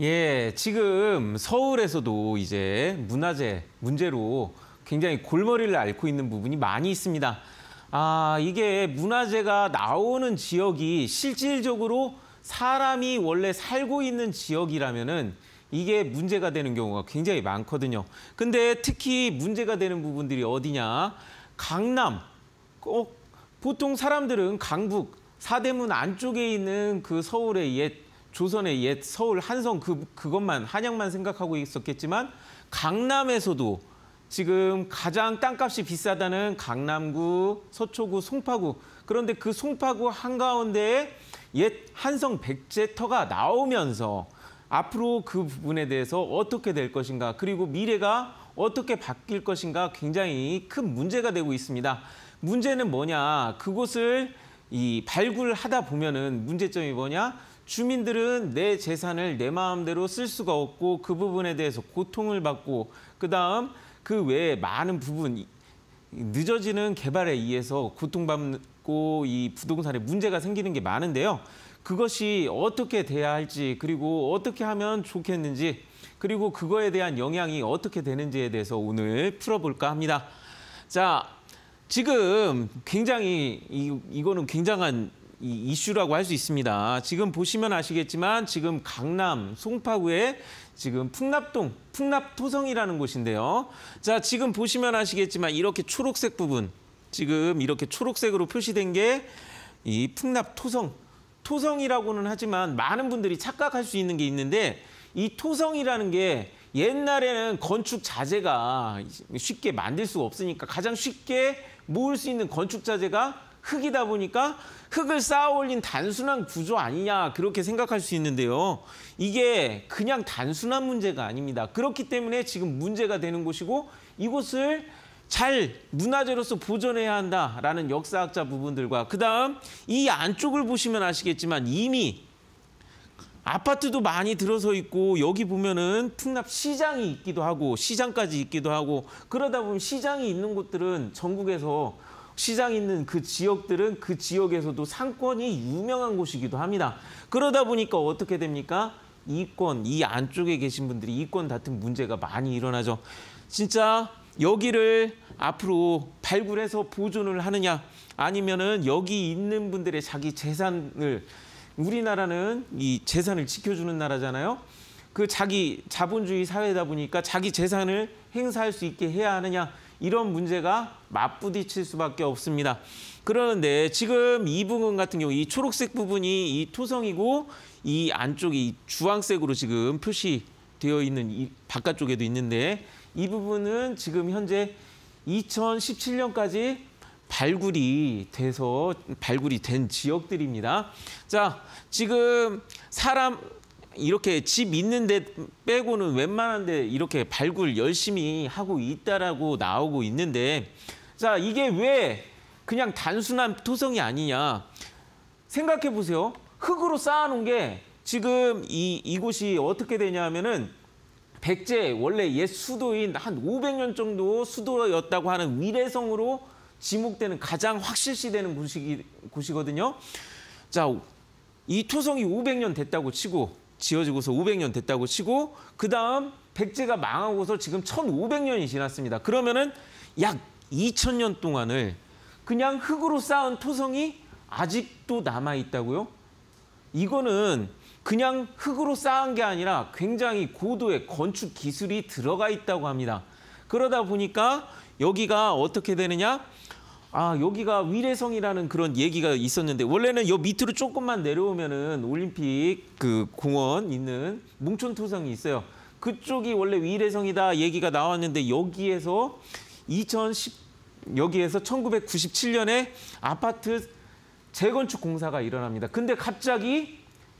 예, 지금 서울에서도 이제 문화재 문제로 굉장히 골머리를 앓고 있는 부분이 많이 있습니다. 아, 이게 문화재가 나오는 지역이 실질적으로 사람이 원래 살고 있는 지역이라면은 이게 문제가 되는 경우가 굉장히 많거든요. 근데 특히 문제가 되는 부분들이 어디냐? 강남. 꼭 보통 사람들은 강북, 사대문 안쪽에 있는 그 서울의 옛 조선의 옛 서울 한성 그 그것만 한양만 생각하고 있었겠지만 강남에서도 지금 가장 땅값이 비싸다는 강남구, 서초구, 송파구. 그런데 그 송파구 한가운데에 옛 한성 백제터가 나오면서 앞으로 그 부분에 대해서 어떻게 될 것인가, 그리고 미래가 어떻게 바뀔 것인가 굉장히 큰 문제가 되고 있습니다. 문제는 뭐냐, 그곳을 이 발굴하다 보면은 문제점이 뭐냐, 주민들은 내 재산을 내 마음대로 쓸 수가 없고 그 부분에 대해서 고통을 받고 그다음 그 외에 많은 부분 늦어지는 개발에 의해서 고통받고 이 부동산에 문제가 생기는 게 많은데요. 그것이 어떻게 돼야 할지 그리고 어떻게 하면 좋겠는지 그리고 그거에 대한 영향이 어떻게 되는지에 대해서 오늘 풀어볼까 합니다. 자, 지금 굉장히 이, 이거는 굉장한 이 이슈라고 할 수 있습니다. 지금 보시면 아시겠지만 지금 강남 송파구에 지금 풍납동 풍납토성이라는 곳인데요. 자, 지금 보시면 아시겠지만 이렇게 초록색 부분 지금 이렇게 초록색으로 표시된 게 이 풍납토성 토성이라고는 하지만 많은 분들이 착각할 수 있는 게 있는데 이 토성이라는 게 옛날에는 건축 자재가 쉽게 만들 수가 없으니까 가장 쉽게 모을 수 있는 건축 자재가 흙이다 보니까 흙을 쌓아 올린 단순한 구조 아니냐 그렇게 생각할 수 있는데요. 이게 그냥 단순한 문제가 아닙니다. 그렇기 때문에 지금 문제가 되는 곳이고 이곳을 잘 문화재로서 보존해야 한다라는 역사학자 부분들과 그다음 이 안쪽을 보시면 아시겠지만 이미 아파트도 많이 들어서 있고 여기 보면은 풍납 시장이 있기도 하고 시장까지 있기도 하고 그러다 보면 시장이 있는 곳들은 전국에서 시장 있는 그 지역들은 그 지역에서도 상권이 유명한 곳이기도 합니다. 그러다 보니까 어떻게 됩니까? 이권, 이 안쪽에 계신 분들이 이권 같은 문제가 많이 일어나죠. 진짜 여기를 앞으로 발굴해서 보존을 하느냐 아니면은 여기 있는 분들의 자기 재산을 우리나라는 이 재산을 지켜주는 나라잖아요. 그 자기 자본주의 사회다 보니까 자기 재산을 행사할 수 있게 해야 하느냐 이런 문제가 맞부딪힐 수밖에 없습니다. 그런데 지금 이 부분 같은 경우 이 초록색 부분이 이 토성이고 이 안쪽이 주황색으로 지금 표시되어 있는 이 바깥쪽에도 있는데 이 부분은 지금 현재 2017년까지 발굴이 돼서 발굴이 된 지역들입니다. 자, 지금 사람 이렇게 집 있는데 빼고는 웬만한데 이렇게 발굴 열심히 하고 있다라고 나오고 있는데 자 이게 왜 그냥 단순한 토성이 아니냐 생각해 보세요 흙으로 쌓아놓은 게 지금 이 이곳이 어떻게 되냐면은 백제 원래 옛 수도인 한 500년 정도 수도였다고 하는 위례성으로 지목되는 가장 확실시되는 곳이, 곳이거든요. 자, 이 토성이 500년 됐다고 치고 지어지고서 500년 됐다고 치고 그다음 백제가 망하고서 지금 1500년이 지났습니다. 그러면은 약 2000년 동안을 그냥 흙으로 쌓은 토성이 아직도 남아 있다고요? 이거는 그냥 흙으로 쌓은 게 아니라 굉장히 고도의 건축 기술이 들어가 있다고 합니다. 그러다 보니까 여기가 어떻게 되느냐? 아 여기가 위례성이라는 그런 얘기가 있었는데 원래는 요 밑으로 조금만 내려오면은 올림픽 그 공원 있는 뭉촌투성이 있어요. 그쪽이 원래 위례성이다 얘기가 나왔는데 여기에서 2010 여기에서 1997년에 아파트 재건축 공사가 일어납니다. 근데 갑자기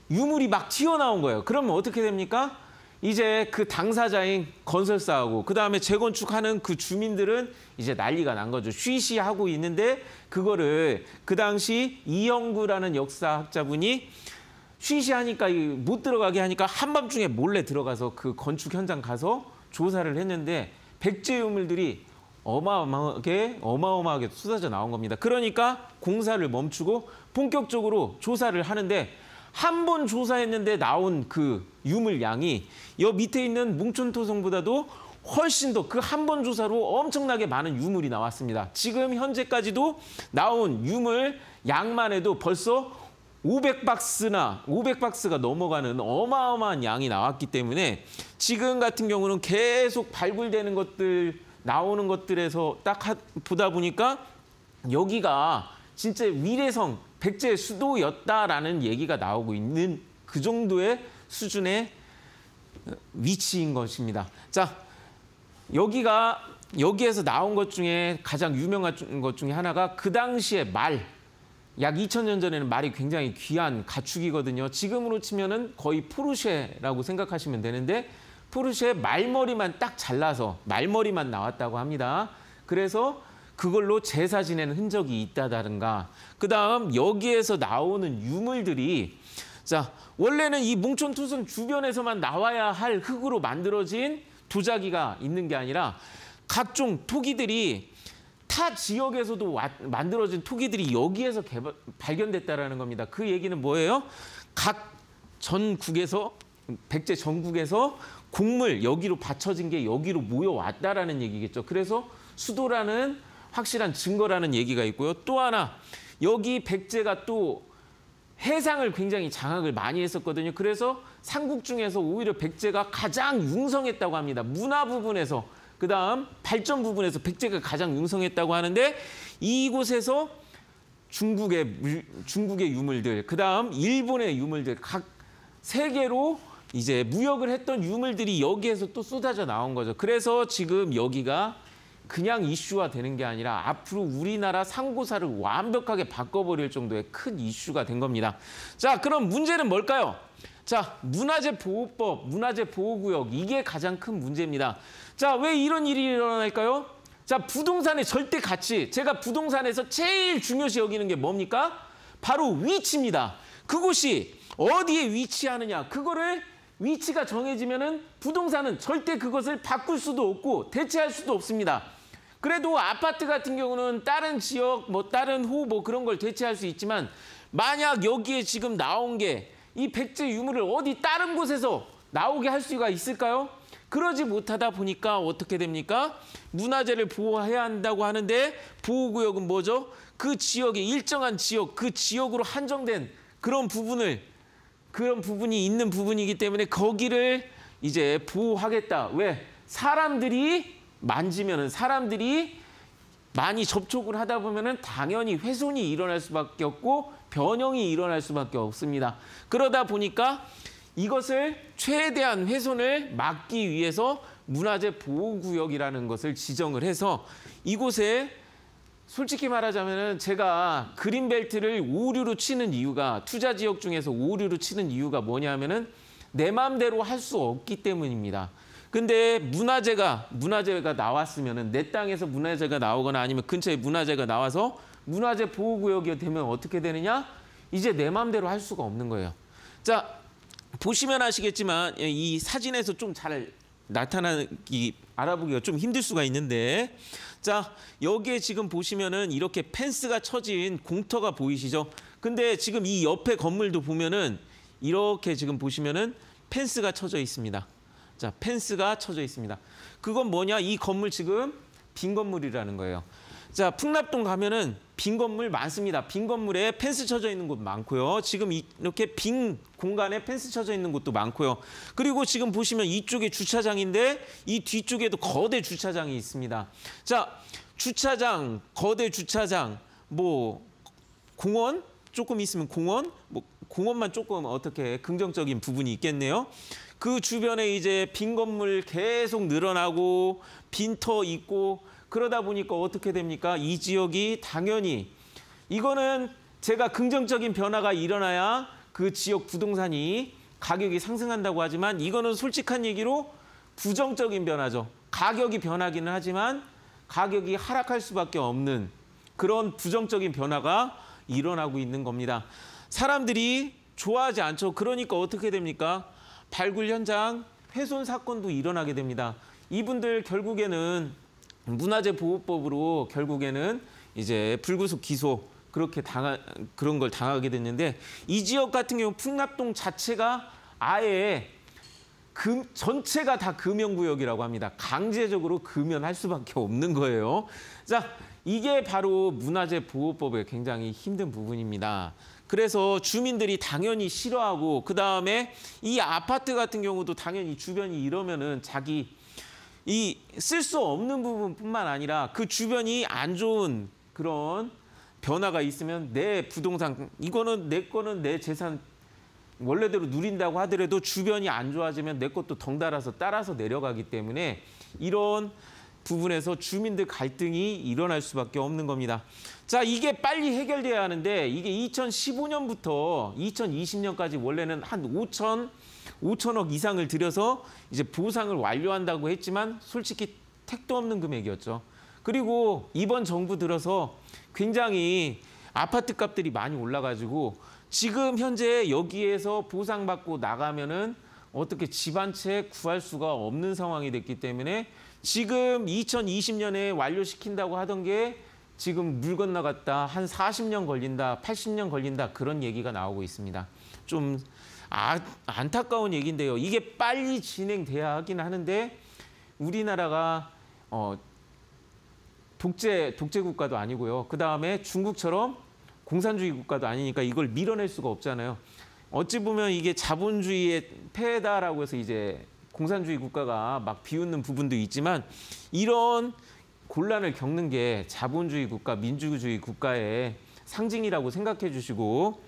유물이 막 튀어나온 거예요. 그러면 어떻게 됩니까? 이제 그 당사자인 건설사하고 그다음에 재건축하는 그 주민들은 이제 난리가 난 거죠. 쉬쉬하고 있는데 그거를 그 당시 이영구라는 역사학자분이 쉬쉬하니까 못 들어가게 하니까 한밤중에 몰래 들어가서 그 건축 현장 가서 조사를 했는데 백제 유물들이 어마어마하게 어마어마하게 쏟아져 나온 겁니다. 그러니까 공사를 멈추고 본격적으로 조사를 하는데 한번 조사했는데 나온 그 유물 양이 여 밑에 있는 뭉촌토성보다도 훨씬 더 그 한 번 조사로 엄청나게 많은 유물이 나왔습니다. 지금 현재까지도 나온 유물 양만 해도 벌써 500박스나 500박스가 넘어가는 어마어마한 양이 나왔기 때문에 지금 같은 경우는 계속 발굴되는 것들 나오는 것들에서 딱 보다 보니까 여기가 진짜 위례성 백제 의 수도였다라는 얘기가 나오고 있는 그 정도의 수준의 위치인 것입니다. 자, 여기가 여기에서 나온 것 중에 가장 유명한 것 중에 하나가 그 당시에 말, 약 2000년 전에는 말이 굉장히 귀한 가축이거든요. 지금으로 치면은 거의 푸르쉐라고 생각하시면 되는데 푸르쉐 말머리만 딱 잘라서 말머리만 나왔다고 합니다. 그래서 그걸로 제사 지내는 흔적이 있다다든가 그다음 여기에서 나오는 유물들이 자 원래는 이뭉촌 투성 주변에서만 나와야 할 흙으로 만들어진 도자기가 있는 게 아니라 각종 토기들이 타 지역에서도 와, 만들어진 토기들이 여기에서 개발, 발견됐다라는 겁니다. 그 얘기는 뭐예요? 각 전국에서 백제 전국에서 곡물 여기로 받쳐진 게 여기로 모여왔다라는 얘기겠죠. 그래서 수도라는 확실한 증거라는 얘기가 있고요. 또 하나 여기 백제가 또 해상을 굉장히 장악을 많이 했었거든요. 그래서 삼국 중에서 오히려 백제가 가장 융성했다고 합니다. 문화 부분에서 그다음 발전 부분에서 백제가 가장 융성했다고 하는데 이곳에서 중국의 중국의 유물들, 그다음 일본의 유물들 각 세계로 이제 무역을 했던 유물들이 여기에서 또 쏟아져 나온 거죠. 그래서 지금 여기가 그냥 이슈화 되는 게 아니라 앞으로 우리나라 상고사를 완벽하게 바꿔버릴 정도의 큰 이슈가 된 겁니다. 자, 그럼 문제는 뭘까요? 자, 문화재 보호법, 문화재 보호구역 이게 가장 큰 문제입니다. 자, 왜 이런 일이 일어날까요? 자, 부동산의 절대 가치. 제가 부동산에서 제일 중요시 여기는 게 뭡니까? 바로 위치입니다. 그곳이 어디에 위치하느냐. 그거를 위치가 정해지면은 부동산은 절대 그것을 바꿀 수도 없고 대체할 수도 없습니다. 그래도 아파트 같은 경우는 다른 지역, 뭐 다른 호뭐 그런 걸 대체할 수 있지만 만약 여기에 지금 나온 게 이 백제 유물을 어디 다른 곳에서 나오게 할 수가 있을까요? 그러지 못하다 보니까 어떻게 됩니까? 문화재를 보호해야 한다고 하는데 보호구역은 뭐죠? 그 지역의 일정한 지역, 그 지역으로 한정된 그런 부분을 그런 부분이 있는 부분이기 때문에 거기를 이제 보호하겠다. 왜? 사람들이 만지면은 사람들이 많이 접촉을 하다 보면은 당연히 훼손이 일어날 수밖에 없고 변형이 일어날 수밖에 없습니다. 그러다 보니까 이것을 최대한 훼손을 막기 위해서 문화재 보호구역이라는 것을 지정을 해서 이곳에 솔직히 말하자면 제가 그린벨트를 오류로 치는 이유가 투자 지역 중에서 오류로 치는 이유가 뭐냐면은 내 마음대로 할 수 없기 때문입니다. 근데 문화재가 문화재가 나왔으면은 내 땅에서 문화재가 나오거나 아니면 근처에 문화재가 나와서 문화재 보호구역이 되면 어떻게 되느냐? 이제 내 마음대로 할 수가 없는 거예요. 자 보시면 아시겠지만 예, 이 사진에서 좀 잘 나타나기 알아보기가 좀 힘들 수가 있는데 자 여기에 지금 보시면은 이렇게 펜스가 쳐진 공터가 보이시죠? 근데 지금 이 옆에 건물도 보면은 이렇게 지금 보시면은 펜스가 쳐져 있습니다. 자, 펜스가 쳐져 있습니다. 그건 뭐냐? 이 건물 지금 빈 건물이라는 거예요. 자, 풍납동 가면은 빈 건물 많습니다. 빈 건물에 펜스 쳐져 있는 곳 많고요. 지금 이렇게 빈 공간에 펜스 쳐져 있는 곳도 많고요. 그리고 지금 보시면 이쪽에 주차장인데 이 뒤쪽에도 거대 주차장이 있습니다. 자, 주차장, 거대 주차장, 뭐 공원 조금 있으면 공원, 뭐 공원만 조금 어떻게 긍정적인 부분이 있겠네요. 그 주변에 이제 빈 건물 계속 늘어나고 빈터 있고 그러다 보니까 어떻게 됩니까? 이 지역이 당연히 이거는 제가 긍정적인 변화가 일어나야 그 지역 부동산이 가격이 상승한다고 하지만 이거는 솔직한 얘기로 부정적인 변화죠. 가격이 변하기는 하지만 가격이 하락할 수밖에 없는 그런 부정적인 변화가 일어나고 있는 겁니다. 사람들이 좋아하지 않죠. 그러니까 어떻게 됩니까? 발굴 현장 훼손 사건도 일어나게 됩니다. 이분들 결국에는 문화재 보호법으로 결국에는 이제 불구속 기소 그렇게 당하 그런 걸 당하게 됐는데 이 지역 같은 경우 풍납동 자체가 아예 금, 전체가 다 금연구역이라고 합니다. 강제적으로 금연할 수밖에 없는 거예요. 자, 이게 바로 문화재 보호법의 굉장히 힘든 부분입니다. 그래서 주민들이 당연히 싫어하고 그다음에 이 아파트 같은 경우도 당연히 주변이 이러면은 자기 이 쓸 수 없는 부분뿐만 아니라 그 주변이 안 좋은 그런 변화가 있으면 내 부동산 이거는 내 거는 내 재산 원래대로 누린다고 하더라도 주변이 안 좋아지면 내 것도 덩달아서 따라서 내려가기 때문에 이런 부분에서 주민들 갈등이 일어날 수밖에 없는 겁니다. 자, 이게 빨리 해결돼야 하는데 이게 2015년부터 2020년까지 원래는 한 5천 5천억 이상을 들여서 이제 보상을 완료한다고 했지만 솔직히 택도 없는 금액이었죠. 그리고 이번 정부 들어서 굉장히 아파트 값들이 많이 올라가지고 지금 현재 여기에서 보상받고 나가면은 어떻게 집 한 채 구할 수가 없는 상황이 됐기 때문에 지금 2020년에 완료시킨다고 하던 게 지금 물 건너갔다, 한 40년 걸린다, 80년 걸린다 그런 얘기가 나오고 있습니다. 좀 아, 안타까운 얘기인데요. 이게 빨리 진행돼야 하긴 하는데 우리나라가 어, 독재 독재 국가도 아니고요. 그 다음에 중국처럼 공산주의 국가도 아니니까 이걸 밀어낼 수가 없잖아요. 어찌 보면 이게 자본주의의 폐다라고 해서 이제 공산주의 국가가 막 비웃는 부분도 있지만 이런 곤란을 겪는 게 자본주의 국가, 민주주의 국가의 상징이라고 생각해 주시고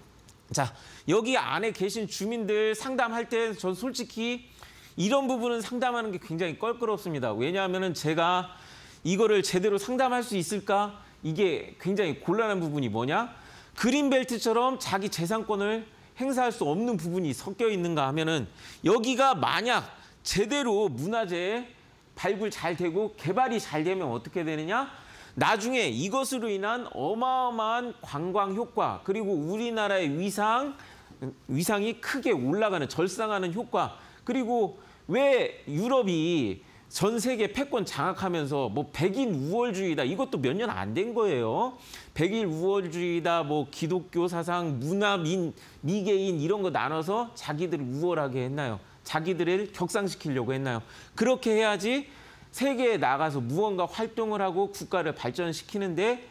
자 여기 안에 계신 주민들 상담할 때전 솔직히 이런 부분은 상담하는 게 굉장히 껄끄럽습니다. 왜냐하면 제가 이거를 제대로 상담할 수 있을까? 이게 굉장히 곤란한 부분이 뭐냐? 그린벨트처럼 자기 재산권을 행사할 수 없는 부분이 섞여 있는가 하면은 여기가 만약 제대로 문화재 발굴 잘 되고 개발이 잘 되면 어떻게 되느냐? 나중에 이것으로 인한 어마어마한 관광 효과 그리고 우리나라의 위상 위상이 크게 올라가는 절상하는 효과 그리고 왜 유럽이 전 세계 패권 장악하면서 뭐 백인 우월주의다 이것도 몇 년 안 된 거예요. 백인 우월주의다 뭐 기독교 사상 문화 민 미개인 이런 거 나눠서 자기들을 우월하게 했나요? 자기들을 격상시키려고 했나요? 그렇게 해야지 세계에 나가서 무언가 활동을 하고 국가를 발전시키는데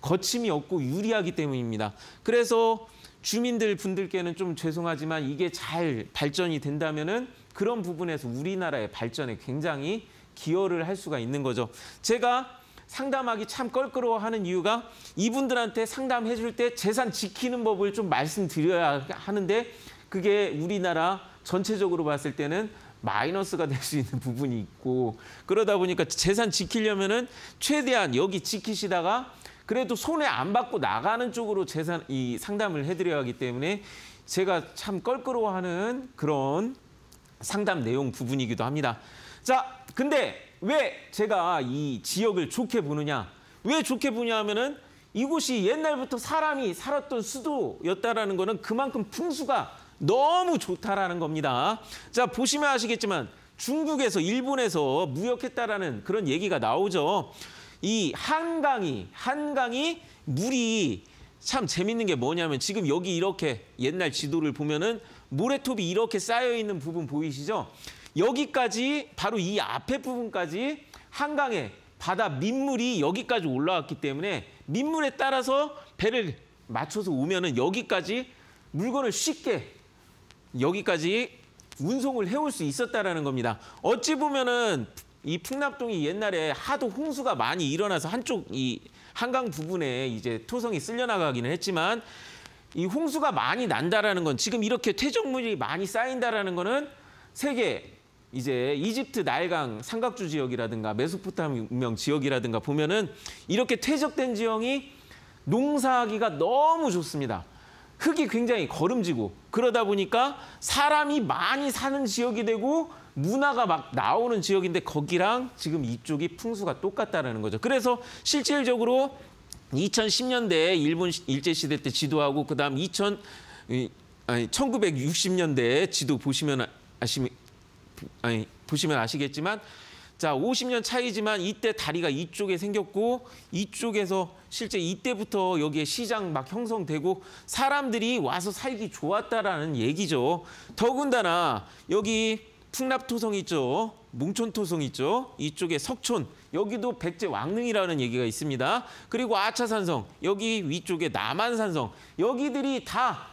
거침이 없고 유리하기 때문입니다. 그래서 주민들 분들께는 좀 죄송하지만 이게 잘 발전이 된다면은 그런 부분에서 우리나라의 발전에 굉장히 기여를 할 수가 있는 거죠. 제가 상담하기 참 껄끄러워하는 이유가 이분들한테 상담해 줄 때 재산 지키는 법을 좀 말씀드려야 하는데 그게 우리나라 전체적으로 봤을 때는 마이너스가 될 수 있는 부분이 있고 그러다 보니까 재산 지키려면은 최대한 여기 지키시다가 그래도 손해 안 받고 나가는 쪽으로 재산 이 상담을 해드려야 하기 때문에 제가 참 껄끄러워하는 그런 상담 내용 부분이기도 합니다. 자, 근데 왜 제가 이 지역을 좋게 보느냐? 왜 좋게 보냐 하면은 이곳이 옛날부터 사람이 살았던 수도였다라는 거는 그만큼 풍수가 너무 좋다라는 겁니다. 자, 보시면 아시겠지만 중국에서 일본에서 무역했다라는 그런 얘기가 나오죠. 이 한강이 한강이 물이 참 재밌는 게 뭐냐면 지금 여기 이렇게 옛날 지도를 보면은 모래톱이 이렇게 쌓여 있는 부분 보이시죠? 여기까지 바로 이 앞에 부분까지 한강에 바다 민물이 여기까지 올라왔기 때문에 민물에 따라서 배를 맞춰서 오면은 여기까지 물건을 쉽게 여기까지 운송을 해올 수 있었다라는 겁니다. 어찌 보면은 이 풍납동이 옛날에 하도 홍수가 많이 일어나서 한쪽 이 한강 부분에 이제 토성이 쓸려나가기는 했지만 이 홍수가 많이 난다라는 건 지금 이렇게 퇴적물이 많이 쌓인다라는 거는 세계 이제 이집트 날강 삼각주 지역이라든가 메소포타미아 지역이라든가 보면은 이렇게 퇴적된 지형이 농사하기가 너무 좋습니다. 흙이 굉장히 거름지고 그러다 보니까 사람이 많이 사는 지역이 되고 문화가 막 나오는 지역인데 거기랑 지금 이쪽이 풍수가 똑같다는 거죠. 그래서 실질적으로 2010년대 에 일본 일제시대 때 지도하고 그다음 2000 아니 1960년대 지도 보시면 아시면 아니 보시면 아시겠지만 자, 50년 차이지만 이때 다리가 이쪽에 생겼고 이쪽에서 실제 이때부터 여기에 시장 막 형성되고 사람들이 와서 살기 좋았다라는 얘기죠. 더군다나 여기 풍납토성 있죠. 뭉촌토성 있죠. 이쪽에 석촌, 여기도 백제 왕릉이라는 얘기가 있습니다. 그리고 아차산성, 여기 위쪽에 남한산성, 여기들이 다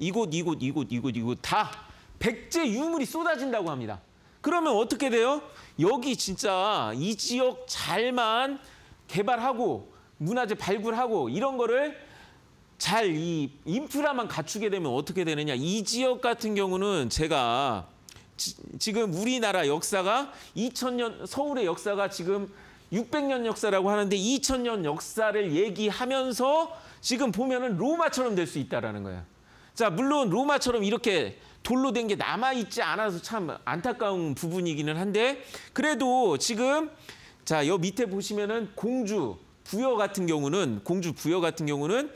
이곳, 이곳, 이곳, 이곳, 이곳 다 백제 유물이 쏟아진다고 합니다. 그러면 어떻게 돼요? 여기 진짜 이 지역 잘만 개발하고 문화재 발굴하고 이런 거를 잘 이 인프라만 갖추게 되면 어떻게 되느냐. 이 지역 같은 경우는 제가 지, 금 우리나라 역사가 2000년 서울의 역사가 지금 600년 역사라고 하는데 2000년 역사를 얘기하면서 지금 보면은 로마처럼 될 수 있다라는 거요 자, 물론 로마처럼 이렇게 돌로 된 게 남아있지 않아서 참 안타까운 부분이기는 한데 그래도 지금 자, 여 밑에 보시면은 공주 부여 같은 경우는 공주 부여 같은 경우는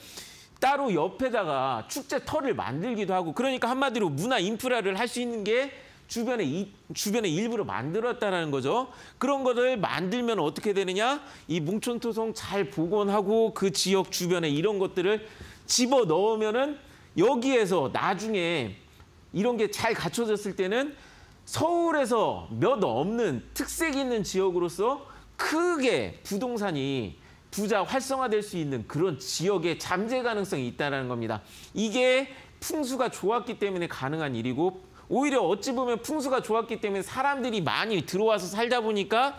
따로 옆에다가 축제 터를 만들기도 하고 그러니까 한마디로 문화 인프라를 할 수 있는 게 주변에 이, 주변에 일부러 만들었다는 거죠. 그런 거를 만들면 어떻게 되느냐? 이 뭉촌토성 잘 복원하고 그 지역 주변에 이런 것들을 집어 넣으면은 여기에서 나중에 이런 게 잘 갖춰졌을 때는 서울에서 몇 없는 특색 있는 지역으로서 크게 부동산이 부자 활성화될 수 있는 그런 지역의 잠재 가능성이 있다는 겁니다. 이게 풍수가 좋았기 때문에 가능한 일이고 오히려 어찌 보면 풍수가 좋았기 때문에 사람들이 많이 들어와서 살다 보니까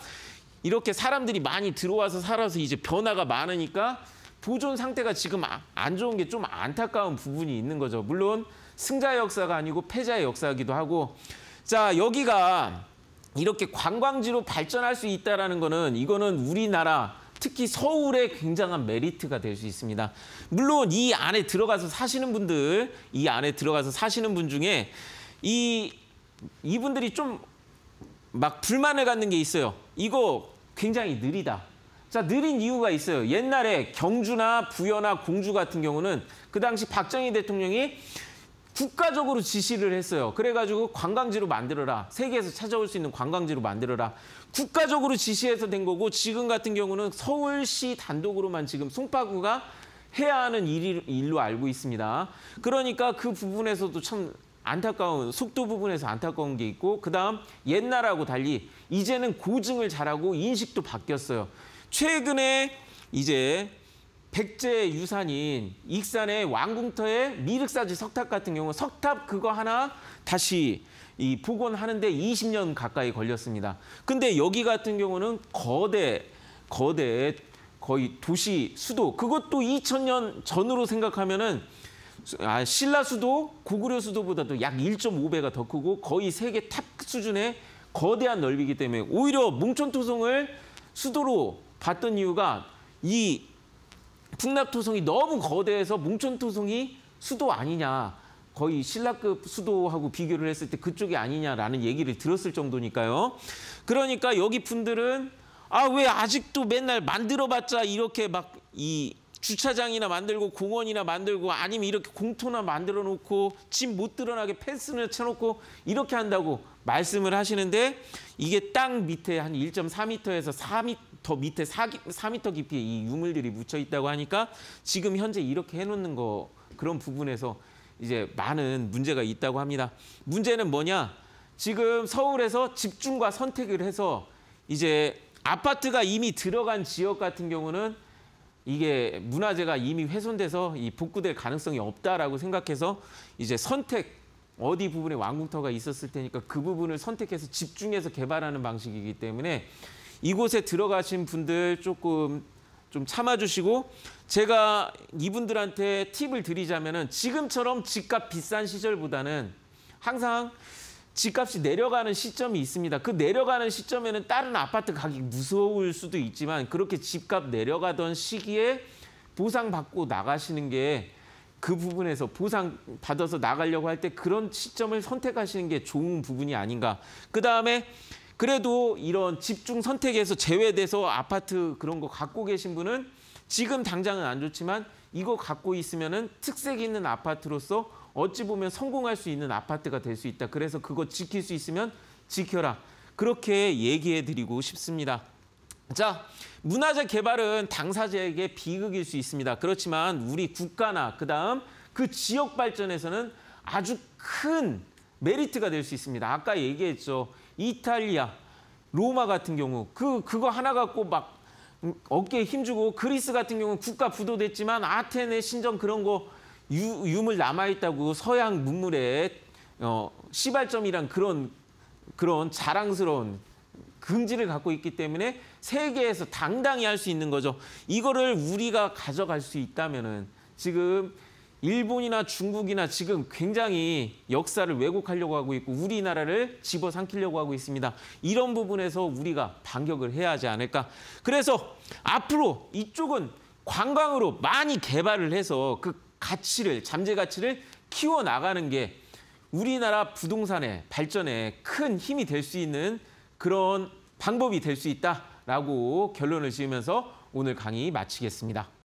이렇게 사람들이 많이 들어와서 살아서 이제 변화가 많으니까 보존 상태가 지금 아, 안 좋은 게 좀 안타까운 부분이 있는 거죠. 물론 승자의 역사가 아니고 패자의 역사이기도 하고 자 여기가 이렇게 관광지로 발전할 수 있다는 거는 이거는 우리나라 특히 서울에 굉장한 메리트가 될 수 있습니다. 물론 이 안에 들어가서 사시는 분들, 이 안에 들어가서 사시는 분 중에 이 이분들이 좀 막 불만을 갖는 게 있어요. 이거 굉장히 느리다. 자, 느린 이유가 있어요. 옛날에 경주나 부여나 공주 같은 경우는 그 당시 박정희 대통령이 국가적으로 지시를 했어요. 그래가지고 관광지로 만들어라. 세계에서 찾아올 수 있는 관광지로 만들어라. 국가적으로 지시해서 된 거고 지금 같은 경우는 서울시 단독으로만 지금 송파구가 해야 하는 일, 로 알고 있습니다. 그러니까 그 부분에서도 참 안타까운 속도 부분에서 안타까운 게 있고 그다음 옛날하고 달리 이제는 고증을 잘하고 인식도 바뀌었어요. 최근에 이제 백제 유산인 익산의 왕궁터의 미륵사지 석탑 같은 경우 석탑 그거 하나 다시 이 복원하는데 20년 가까이 걸렸습니다. 근데 여기 같은 경우는 거대 거대 거의 도시 수도 그것도 2000년 전으로 생각하면은 아, 신라 수도 고구려 수도보다도 약 1.5배가 더 크고 거의 세계 탑 수준의 거대한 넓이기 때문에 오히려 뭉촌토성을 수도로 봤던 이유가 이 풍납토성이 너무 거대해서 뭉촌토성이 수도 아니냐. 거의 신라급 수도하고 비교를 했을 때 그쪽이 아니냐라는 얘기를 들었을 정도니까요. 그러니까 여기 분들은 아 왜 아직도 맨날 만들어봤자 이렇게 막 이 주차장이나 만들고 공원이나 만들고 아니면 이렇게 공터나 만들어 놓고 집 못 드러나게 펜스를 쳐놓고 이렇게 한다고 말씀을 하시는데 이게 땅 밑에 한 1.4m에서 4m 더 밑에 4, 4m 깊이에 이 유물들이 묻혀 있다고 하니까 지금 현재 이렇게 해놓는 거 그런 부분에서 이제 많은 문제가 있다고 합니다. 문제는 뭐냐? 지금 서울에서 집중과 선택을 해서 이제 아파트가 이미 들어간 지역 같은 경우는 이게 문화재가 이미 훼손돼서 이 복구될 가능성이 없다라고 생각해서 이제 선택 어디 부분에 왕공터가 있었을 테니까 그 부분을 선택해서 집중해서 개발하는 방식이기 때문에 이곳에 들어가신 분들 조금 좀 참아주시고 제가 이분들한테 팁을 드리자면은 지금처럼 집값 비싼 시절보다는 항상 집값이 내려가는 시점이 있습니다. 그 내려가는 시점에는 다른 아파트 가기 무서울 수도 있지만 그렇게 집값 내려가던 시기에 보상받고 나가시는 게 그 부분에서 보상 받아서 나가려고 할 때 그런 시점을 선택하시는 게 좋은 부분이 아닌가. 그 다음에 그래도 이런 집중 선택에서 제외돼서 아파트 그런 거 갖고 계신 분은 지금 당장은 안 좋지만 이거 갖고 있으면은 특색 있는 아파트로서 어찌 보면 성공할 수 있는 아파트가 될 수 있다. 그래서 그거 지킬 수 있으면 지켜라. 그렇게 얘기해 드리고 싶습니다. 자, 문화재 개발은 당사자에게 비극일 수 있습니다. 그렇지만 우리 국가나 그다음 그 지역 발전에서는 아주 큰 메리트가 될 수 있습니다. 아까 얘기했죠. 이탈리아, 로마 같은 경우 그 그거 하나 갖고 막 어깨에 힘주고 그리스 같은 경우 국가 부도됐지만 아테네 신전 그런 거 유, 유물 남아 있다고 서양 문물의 어, 시발점이란 그런 그런 자랑스러운 금지를 갖고 있기 때문에 세계에서 당당히 할 수 있는 거죠. 이거를 우리가 가져갈 수 있다면은 지금 일본이나 중국이나 지금 굉장히 역사를 왜곡하려고 하고 있고 우리나라를 집어삼키려고 하고 있습니다. 이런 부분에서 우리가 반격을 해야 하지 않을까. 그래서 앞으로 이쪽은 관광으로 많이 개발을 해서 그 가치를 잠재 가치를 키워나가는 게 우리나라 부동산의 발전에 큰 힘이 될 수 있는 그런 방법이 될 수 있다라고 결론을 지으면서 오늘 강의 마치겠습니다.